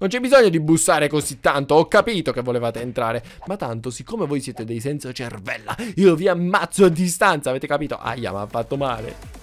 Non c'è bisogno di bussare così tanto, ho capito che volevate entrare. Ma tanto, siccome voi siete dei senza cervella, io vi ammazzo a distanza, avete capito? Aia, ma ha fatto male.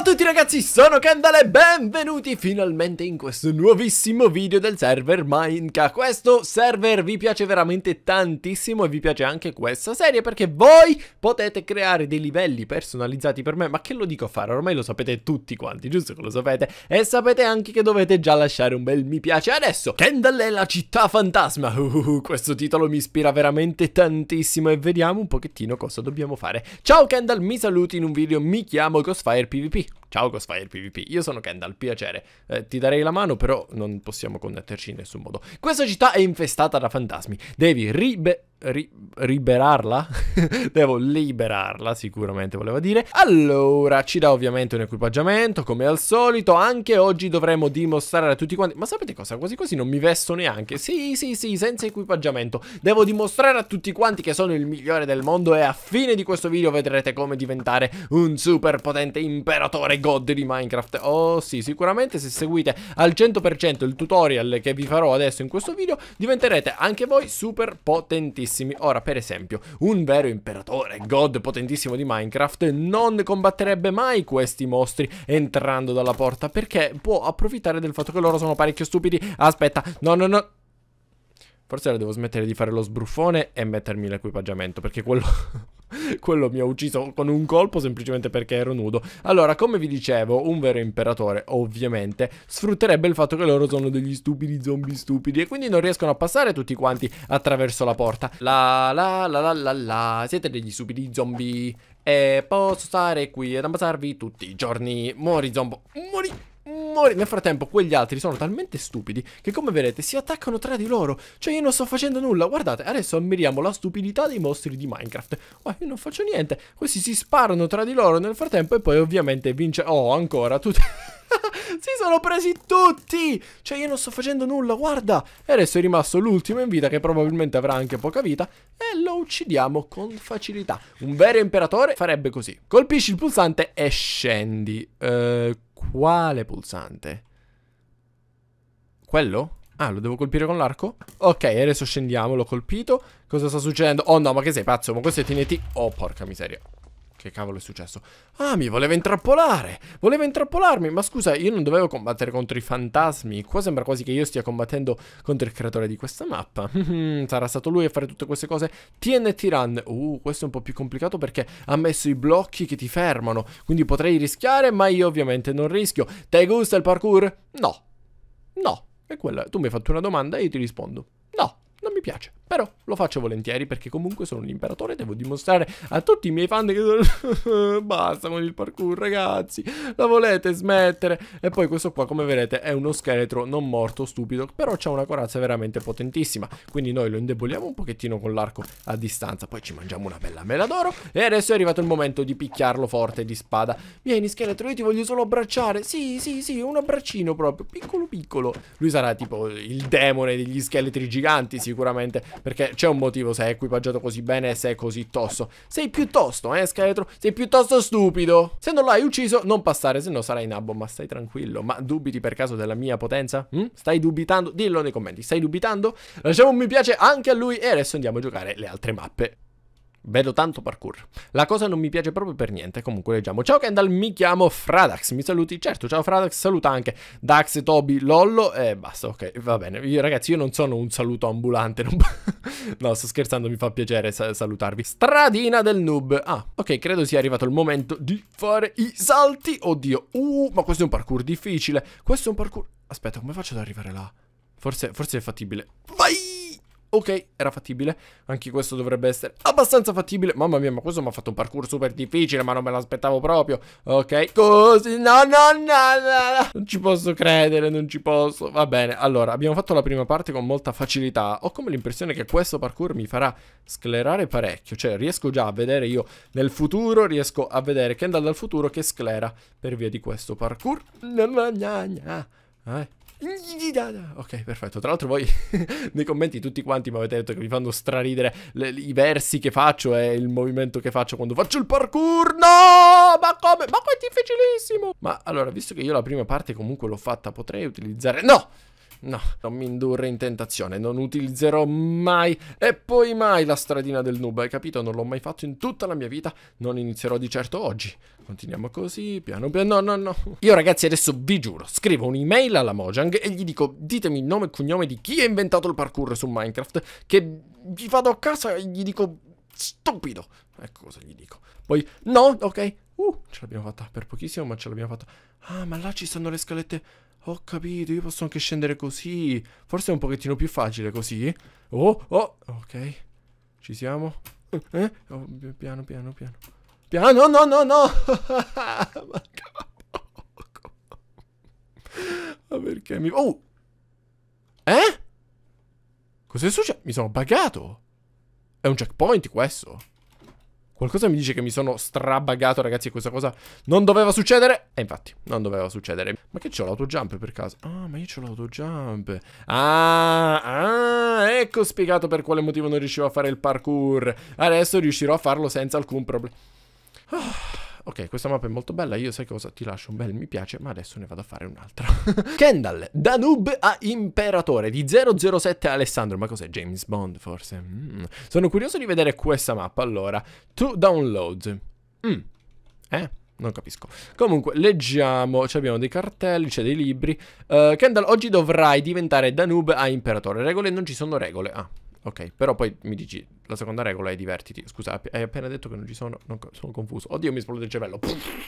Ciao a tutti ragazzi, sono Kendall e benvenuti finalmente in questo nuovissimo video del server Minecraft Questo server vi piace veramente tantissimo e vi piace anche questa serie perché voi potete creare dei livelli personalizzati per me Ma che lo dico a fare? Ormai lo sapete tutti quanti, giusto che lo sapete? E sapete anche che dovete già lasciare un bel mi piace Adesso, Kendall è la città fantasma uh, uh, uh Questo titolo mi ispira veramente tantissimo e vediamo un pochettino cosa dobbiamo fare Ciao Kendall, mi saluti in un video, mi chiamo Ghostfire PvP Ciao Ghostfire PvP, io sono Kendall, piacere. Eh, ti darei la mano, però non possiamo connetterci in nessun modo. Questa città è infestata da fantasmi. Devi ribe... Ri- liberarla? Devo liberarla, sicuramente voleva dire. Allora, ci dà ovviamente un equipaggiamento, come al solito. Anche oggi dovremo dimostrare a tutti quanti... Ma sapete cosa? Quasi quasi non mi vesto neanche. Sì, sì, sì, senza equipaggiamento. Devo dimostrare a tutti quanti che sono il migliore del mondo e a fine di questo video vedrete come diventare un super potente imperatore god di Minecraft. Oh sì, sicuramente se seguite al 100% il tutorial che vi farò adesso in questo video, diventerete anche voi super potentissimi bellissimi. Ora, per esempio, un vero imperatore, god potentissimo di Minecraft, non combatterebbe mai questi mostri entrando dalla porta perché può approfittare del fatto che loro sono parecchio stupidi. Aspetta, no, no, no. Forse ora devo smettere di fare lo sbruffone e mettermi l'equipaggiamento perché quello... Quello mi ha ucciso con un colpo semplicemente perché ero nudo. Allora, come vi dicevo, un vero imperatore, ovviamente, sfrutterebbe il fatto che loro sono degli stupidi zombie stupidi e quindi non riescono a passare tutti quanti attraverso la porta. La la la la la la, siete degli stupidi zombie e posso stare qui ad ammazzarvi tutti i giorni. Mori zombo, mori rumori. Nel frattempo quegli altri sono talmente stupidi che come vedete si attaccano tra di loro. Cioè io non sto facendo nulla. Guardate, adesso ammiriamo la stupidità dei mostri di Minecraft. Ma oh, io non faccio niente. Questi si sparano tra di loro nel frattempo e poi ovviamente vince... Oh, ancora tutti... si sono presi tutti! Cioè io non sto facendo nulla, guarda! E adesso è rimasto l'ultimo in vita che probabilmente avrà anche poca vita e lo uccidiamo con facilità. Un vero imperatore farebbe così. Colpisci il pulsante e scendi. Eh... Quale pulsante? Quello? Ah, lo devo colpire con l'arco? Ok, adesso scendiamo, l'ho colpito. Cosa sta succedendo? Oh no, ma che sei pazzo? Ma questo è TNT? Oh, porca miseria. Che cavolo è successo? Ah, mi voleva intrappolare! Voleva intrappolarmi! Ma scusa, io non dovevo combattere contro i fantasmi. Qua sembra quasi che io stia combattendo contro il creatore di questa mappa. Sarà stato lui a fare tutte queste cose. TNT Run. Uh, questo è un po' più complicato perché ha messo i blocchi che ti fermano. Quindi potrei rischiare, ma io ovviamente non rischio. Te gusta il parkour? No. No. E quella... Tu mi hai fatto una domanda e io ti rispondo. No non mi piace. Però lo faccio volentieri perché comunque sono un imperatore e devo dimostrare a tutti i miei fan che Basta con il parkour ragazzi, la volete smettere? E poi questo qua come vedete è uno scheletro non morto, stupido, però c'ha una corazza veramente potentissima. Quindi noi lo indeboliamo un pochettino con l'arco a distanza, poi ci mangiamo una bella mela d'oro. E adesso è arrivato il momento di picchiarlo forte di spada. Vieni scheletro, io ti voglio solo abbracciare. Sì, sì, sì, un abbraccino proprio, piccolo piccolo. Lui sarà tipo il demone degli scheletri giganti, sicuramente, perché c'è un motivo se è equipaggiato così bene e se è così tosto. Sei piuttosto, eh, scheletro? Sei piuttosto stupido. Se non l'hai ucciso, non passare, se no sarai nabbo, ma stai tranquillo. Ma dubiti per caso della mia potenza? Hm? Stai dubitando? Dillo nei commenti, stai dubitando? Lasciamo un mi piace anche a lui e adesso andiamo a giocare le altre mappe. Vedo tanto parkour. La cosa non mi piace proprio per niente. Comunque leggiamo. Ciao Kendall, mi chiamo Fradax. Mi saluti? Certo, ciao Fradax. Saluta anche Dax, Toby, Lollo e basta. Ok, va bene. Io, ragazzi, io non sono un saluto ambulante. Non... no, sto scherzando, mi fa piacere salutarvi. Stradina del noob. Ah, ok, credo sia arrivato il momento di fare i salti. Oddio. Uh, ma questo è un parkour difficile. Questo è un parkour... Aspetta, come faccio ad arrivare là? Forse, forse è fattibile. Vai! Ok, era fattibile. Anche questo dovrebbe essere abbastanza fattibile. Mamma mia, ma questo mi ha fatto un parkour super difficile, ma non me l'aspettavo proprio. Ok, così. No, no, no, no, Non ci posso credere, non ci posso. Va bene, allora, abbiamo fatto la prima parte con molta facilità. Ho come l'impressione che questo parkour mi farà sclerare parecchio. Cioè, riesco già a vedere io nel futuro, riesco a vedere Kendall dal futuro che sclera per via di questo parkour. Gna gna gna. Eh. Ok, perfetto. Tra l'altro voi nei commenti tutti quanti mi avete detto che mi fanno straridere le, i versi che faccio e il movimento che faccio quando faccio il parkour. No! Ma come? Ma qua è difficilissimo! Ma allora, visto che io la prima parte comunque l'ho fatta, potrei utilizzare... No! No, non mi indurre in tentazione, non utilizzerò mai e poi mai la stradina del noob, hai capito? Non l'ho mai fatto in tutta la mia vita, non inizierò di certo oggi. Continuiamo così, piano piano, no, no, no. Io ragazzi adesso vi giuro, scrivo un'email alla Mojang e gli dico ditemi il nome e cognome di chi ha inventato il parkour su Minecraft, che vi vado a casa e gli dico stupido. Ecco cosa gli dico. Poi, no, ok. Uh, ce l'abbiamo fatta per pochissimo, ma ce l'abbiamo fatta. Ah, ma là ci stanno le scalette. Ho capito, io posso anche scendere così. Forse è un pochettino più facile così. Oh, oh, ok. Ci siamo. Eh? eh oh, piano, piano, piano. Piano, no, no, no. ma ma perché mi... Oh! Eh? Cos'è successo? Mi sono buggato! È un checkpoint questo. Qualcosa mi dice che mi sono strabagato, ragazzi, e questa cosa non doveva succedere. E infatti, non doveva succedere. Ma che c'ho l'autojump per caso? Ah, ma io c'ho l'autojump. Ah, ah, ecco spiegato per quale motivo non riuscivo a fare il parkour. Adesso riuscirò a farlo senza alcun problema. Ah ok questa mappa è molto bella, io sai cosa, ti lascio un bel mi piace, ma adesso ne vado a fare un'altra. Kendall, da noob a imperatore di 007 Alessandro, ma cos'è James Bond forse? Mm. Sono curioso di vedere questa mappa, allora, to download. Mm. Eh? Non capisco. Comunque, leggiamo. Abbiamo dei cartelli, c'è dei libri. Uh, Kendall, oggi dovrai diventare da noob a imperatore. Regole non ci sono regole. Ah, Ok, però poi mi dici, la seconda regola è divertiti. Scusa, hai appena detto che non ci sono, non, sono confuso. Oddio, mi esplode il cervello.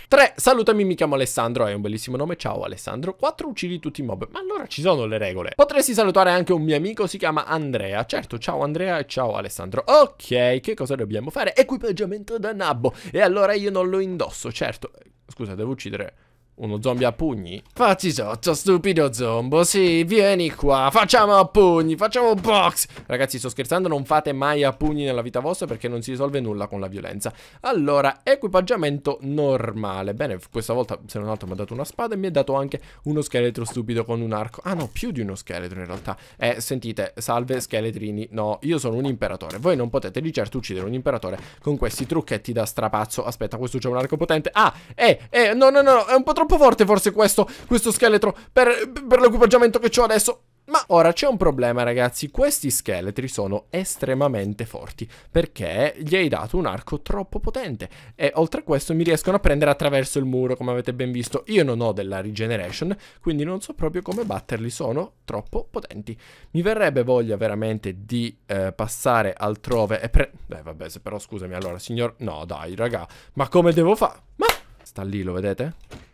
3. Salutami, mi chiamo Alessandro, hai un bellissimo nome, ciao Alessandro. 4. Uccidi tutti i mob. Ma allora ci sono le regole. Potresti salutare anche un mio amico, si chiama Andrea. Certo, ciao Andrea e ciao Alessandro. Ok, che cosa dobbiamo fare? Equipaggiamento da nabbo. E allora io non lo indosso, certo. Scusa, devo uccidere... Uno zombie a pugni? Fatti sotto, stupido zombo, sì, vieni qua, facciamo a pugni, facciamo box Ragazzi, sto scherzando, non fate mai a pugni nella vita vostra perché non si risolve nulla con la violenza Allora, equipaggiamento normale Bene, questa volta, se non altro, mi ha dato una spada e mi ha dato anche uno scheletro stupido con un arco Ah no, più di uno scheletro in realtà Eh, sentite, salve scheletrini, no, io sono un imperatore Voi non potete di certo uccidere un imperatore con questi trucchetti da strapazzo Aspetta, questo c'è un arco potente Ah, eh, eh, no, no, no, è un po' troppo troppo forte forse questo, questo scheletro per, per l'equipaggiamento che ho adesso. Ma ora c'è un problema ragazzi, questi scheletri sono estremamente forti perché gli hai dato un arco troppo potente e oltre a questo mi riescono a prendere attraverso il muro come avete ben visto. Io non ho della regeneration quindi non so proprio come batterli, sono troppo potenti. Mi verrebbe voglia veramente di eh, passare altrove e pre... Beh vabbè se però scusami allora signor... No dai raga, ma come devo fare? Ma... Sta lì lo vedete?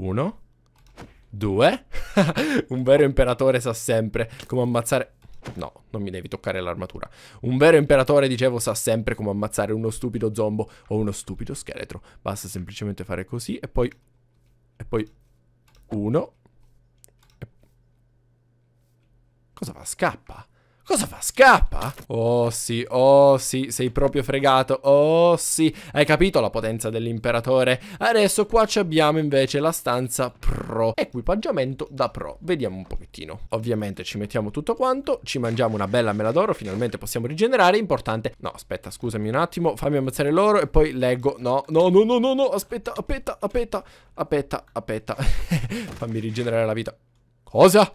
Uno. Due. Un vero imperatore sa sempre come ammazzare... No, non mi devi toccare l'armatura. Un vero imperatore, dicevo, sa sempre come ammazzare uno stupido zombo o uno stupido scheletro. Basta semplicemente fare così e poi... E poi... Uno. E... Cosa fa? Scappa. Cosa fa? Scappa? Oh sì, oh sì, sei proprio fregato, oh sì. Hai capito la potenza dell'imperatore? Adesso qua ci abbiamo invece la stanza pro, equipaggiamento da pro. Vediamo un pochettino. Ovviamente ci mettiamo tutto quanto, ci mangiamo una bella mela d'oro, finalmente possiamo rigenerare, importante. No, aspetta, scusami un attimo, fammi ammazzare l'oro e poi leggo. No, no, no, no, no, no, aspetta, aspetta, aspetta, aspetta, aspetta. fammi rigenerare la vita. Cosa?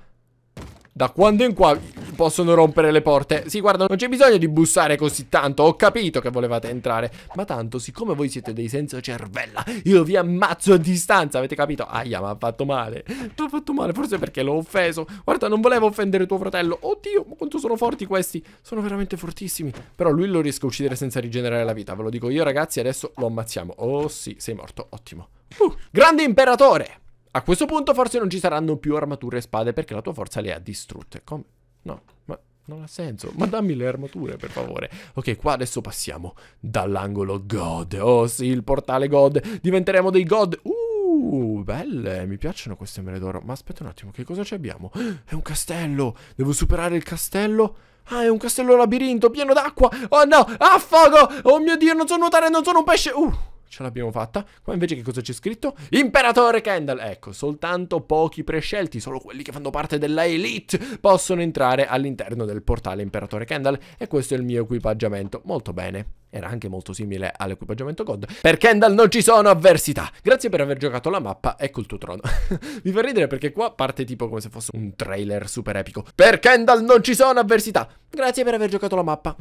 Da quando in qua possono rompere le porte? Sì, guarda, non c'è bisogno di bussare così tanto. Ho capito che volevate entrare. Ma tanto, siccome voi siete dei senza cervella, io vi ammazzo a distanza. Avete capito? Aia, ma ha fatto male. Mi ha fatto male, forse perché l'ho offeso. Guarda, non volevo offendere tuo fratello. Oddio, ma quanto sono forti questi. Sono veramente fortissimi. Però lui lo riesco a uccidere senza rigenerare la vita. Ve lo dico io, ragazzi. Adesso lo ammazziamo. Oh sì, sei morto. Ottimo. Uh, grande imperatore! A questo punto forse non ci saranno più armature e spade perché la tua forza le ha distrutte. Come? No, ma non ha senso. Ma dammi le armature, per favore. Ok, qua adesso passiamo dall'angolo God. Oh sì, il portale God. Diventeremo dei God. Uh, belle. Mi piacciono queste mele d'oro. Ma aspetta un attimo, che cosa ci abbiamo? È un castello. Devo superare il castello? Ah, è un castello labirinto pieno d'acqua. Oh no, ah, fuoco. Oh mio Dio, non so nuotare, non sono un pesce. Uh ce l'abbiamo fatta. Qua invece che cosa c'è scritto? Imperatore Kendall! Ecco, soltanto pochi prescelti, solo quelli che fanno parte della elite, possono entrare all'interno del portale Imperatore Kendall. E questo è il mio equipaggiamento. Molto bene era anche molto simile all'equipaggiamento COD. Per Kendall non ci sono avversità. Grazie per aver giocato la mappa, ecco il tuo trono. Mi fa ridere perché qua parte tipo come se fosse un trailer super epico. Per Kendall non ci sono avversità. Grazie per aver giocato la mappa.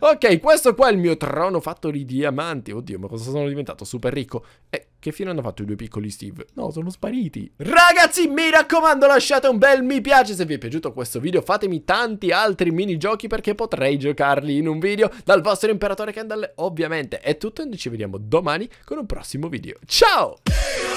ok, questo qua è il mio trono fatto di diamanti. Oddio, ma cosa sono diventato? Super ricco. E che fine hanno fatto i due piccoli Steve? No, sono spariti. Ragazzi, mi raccomando, lasciate un bel mi piace se vi è piaciuto questo video. Fatemi tanti altri minigiochi perché potrei giocarli in un video. Dal vostro Imperatore Kendall, ovviamente. È tutto e noi ci vediamo domani con un prossimo video. Ciao!